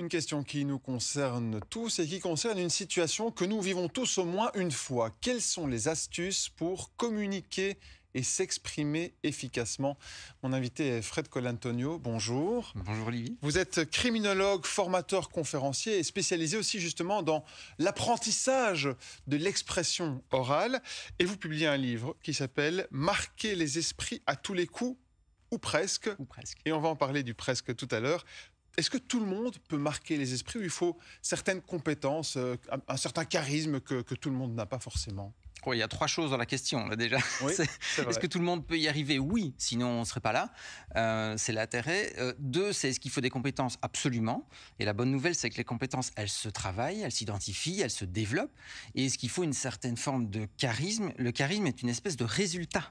Une question qui nous concerne tous et qui concerne une situation que nous vivons tous au moins une fois. Quelles sont les astuces pour communiquer et s'exprimer efficacement. Mon invité est Fred Colantonio. Bonjour. Bonjour Olivier. Vous êtes criminologue, formateur, conférencier et spécialisé aussi justement dans l'apprentissage de l'expression orale. Et vous publiez un livre qui s'appelle Marquer les esprits à tous les coups ou presque. Ou presque. Et on va en parler du presque tout à l'heure. Est-ce que tout le monde peut marquer les esprits ou il faut certaines compétences, euh, un, certain charisme que, tout le monde n'a pas forcément il y a trois choses dans la question là déjà. est-ce que tout le monde peut y arriver Oui, sinon on ne serait pas là. Euh, c'est l'intérêt. Euh, deux, c'est est-ce qu'il faut des compétences Absolument. Et la bonne nouvelle, c'est que les compétences, elles se travaillent, elles s'identifient, elles se développent. Et est-ce qu'il faut une certaine forme de charisme Le charisme est une espèce de résultat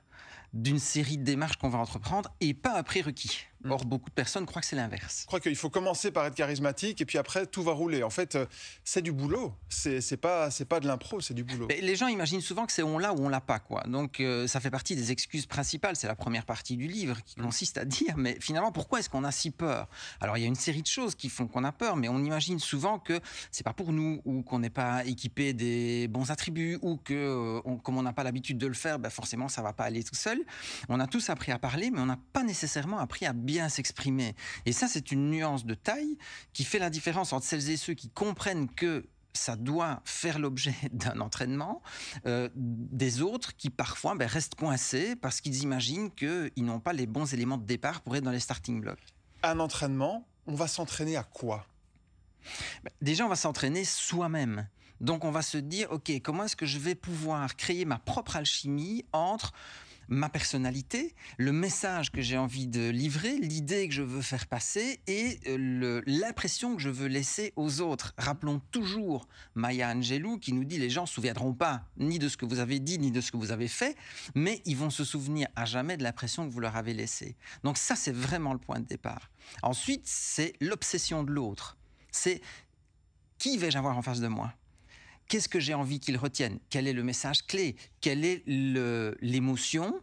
d'une série de démarches qu'on va entreprendre et pas un prérequis. Mm. Or, beaucoup de personnes croient que c'est l'inverse. Je crois qu'il faut commencer par être charismatique et puis après, tout va rouler. En fait, euh, c'est du boulot. C'est pas, pas de l'impro, c'est du boulot. les gens imaginent souvent que c'est on l'a ou on l'a pas. quoi. Donc, euh, ça fait partie des excuses principales. C'est la première partie du livre qui mm. consiste à dire, mais finalement, pourquoi est-ce qu'on a si peur Alors, il y a une série de choses qui font qu'on a peur, mais on imagine souvent que c'est pas pour nous ou qu'on n'est pas équipé des bons attributs ou que, euh, comme on n'a pas l'habitude de le faire, ben forcément, ça va pas aller seul. On a tous appris à parler, mais on n'a pas nécessairement appris à bien s'exprimer. Et ça, c'est une nuance de taille qui fait la différence entre celles et ceux qui comprennent que ça doit faire l'objet d'un entraînement, euh, des autres qui parfois ben, restent coincés parce qu'ils imaginent qu'ils n'ont pas les bons éléments de départ pour être dans les starting blocks. Un entraînement, on va s'entraîner à quoi ben, Déjà, on va s'entraîner soi-même. Donc on va se dire, OK, comment est-ce que je vais pouvoir créer ma propre alchimie entre ma personnalité, le message que j'ai envie de livrer, l'idée que je veux faire passer et euh, l'impression que je veux laisser aux autres. Rappelons toujours Maya Angelou qui nous dit les gens ne se souviendront pas ni de ce que vous avez dit ni de ce que vous avez fait, mais ils vont se souvenir à jamais de l'impression que vous leur avez laissée. Donc ça, c'est vraiment le point de départ. Ensuite, c'est l'obsession de l'autre. C'est qui vais-je avoir en face de moi qu'est-ce que j'ai envie qu'ils retiennent Quel est le message clé Quelle est l'émotion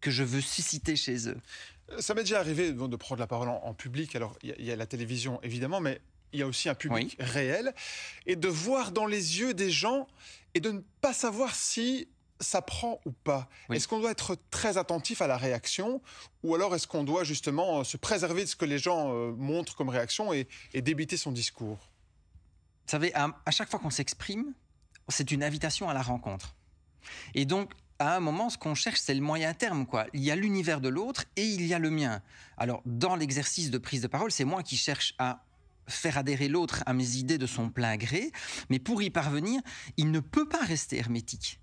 que je veux susciter chez eux euh, Ça m'est déjà arrivé de prendre la parole en, public. Alors, il y, a la télévision, évidemment, mais il y a aussi un public réel. Et de voir dans les yeux des gens et de ne pas savoir si ça prend ou pas Est-ce qu'on doit être très attentif à la réaction ou alors est-ce qu'on doit justement se préserver de ce que les gens euh, montrent comme réaction et débiter son discours vous savez, à, chaque fois qu'on s'exprime, c'est une invitation à la rencontre. Et donc, à un moment, ce qu'on cherche, c'est le moyen terme, quoi. Il y a l'univers de l'autre et il y a le mien. Alors, dans l'exercice de prise de parole, c'est moi qui cherche à faire adhérer l'autre à mes idées de son plein gré, mais pour y parvenir, il ne peut pas rester hermétique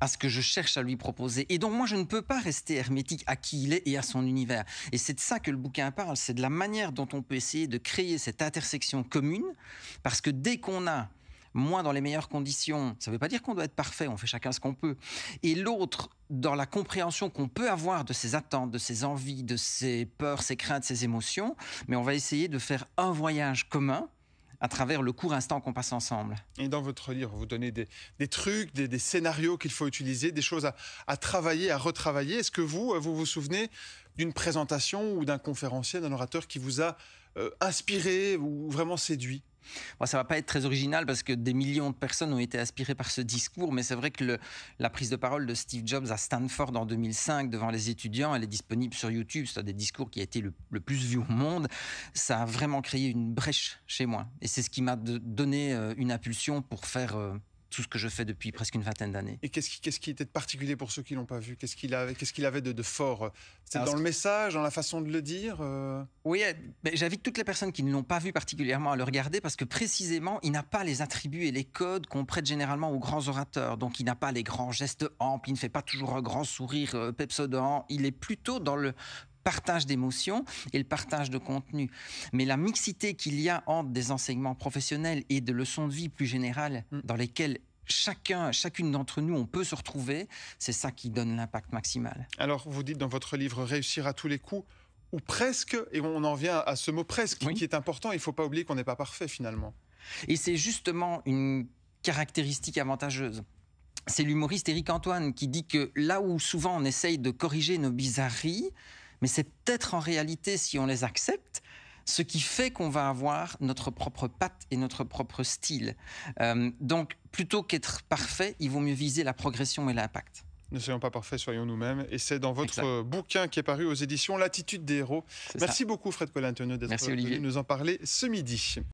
à ce que je cherche à lui proposer. Et donc moi, je ne peux pas rester hermétique à qui il est et à son univers. Et c'est de ça que le bouquin parle, c'est de la manière dont on peut essayer de créer cette intersection commune, parce que dès qu'on a moi dans les meilleures conditions, ça ne veut pas dire qu'on doit être parfait, on fait chacun ce qu'on peut, et l'autre dans la compréhension qu'on peut avoir de ses attentes, de ses envies, de ses peurs, ses craintes, ses émotions, mais on va essayer de faire un voyage commun à travers le court instant qu'on passe ensemble. Et dans votre livre, vous donnez des, trucs, des, scénarios qu'il faut utiliser, des choses à, travailler, à retravailler. Est-ce que vous, euh, vous vous souvenez d'une présentation ou d'un conférencier, d'un orateur qui vous a euh, inspiré ou vraiment séduit ça ça va pas être très original parce que des millions de personnes ont été aspirées par ce discours, mais c'est vrai que la prise de parole de Steve Jobs à Stanford en 2005 devant les étudiants, elle est disponible sur YouTube. C'est un des discours qui a été le, plus vu au monde. Ça a vraiment créé une brèche chez moi. Et c'est ce qui m'a donné euh, une impulsion pour faire euh, tout ce que je fais depuis presque une vingtaine d'années. Et qu'est-ce qui, qui était de particulier pour ceux qui l'ont pas vu Qu'est-ce qu'il avait, avait de, fort C'est dans le message, dans la façon de le dire euh? Oui, eh, j'invite toutes les personnes qui ne l'ont pas vu particulièrement à le regarder parce que précisément, il n'a pas les attributs et les codes qu'on prête généralement aux grands orateurs. Donc, il n'a pas les grands gestes amples, il ne fait pas toujours un grand sourire euh, pepsodant. Il est plutôt dans le partage d'émotions et le partage de contenu. Mais la mixité qu'il y a entre des enseignements professionnels et de leçons de vie plus générales mm. dans lesquelles chacun, chacune d'entre nous, on peut se retrouver. C'est ça qui donne l'impact maximal. Alors, vous dites dans votre livre Réussir à tous les coups, ou presque, et on en vient à ce mot presque qui est important, il ne faut pas oublier qu'on n'est pas parfait finalement. Et c'est justement une caractéristique avantageuse. C'est l'humoriste Éric Antoine qui dit que là où souvent on essaye de corriger nos bizarreries, mais c'est peut-être en réalité, si on les accepte, ce qui fait qu'on va avoir notre propre patte et notre propre style. Euh, donc, plutôt qu'être parfait, il vaut mieux viser la progression et l'impact. Ne soyons pas parfaits, soyons nous-mêmes. Et c'est dans votre bouquin qui est paru aux éditions L'attitude des héros. Merci beaucoup, Fred Colantonio, d'être venu nous en parler ce midi.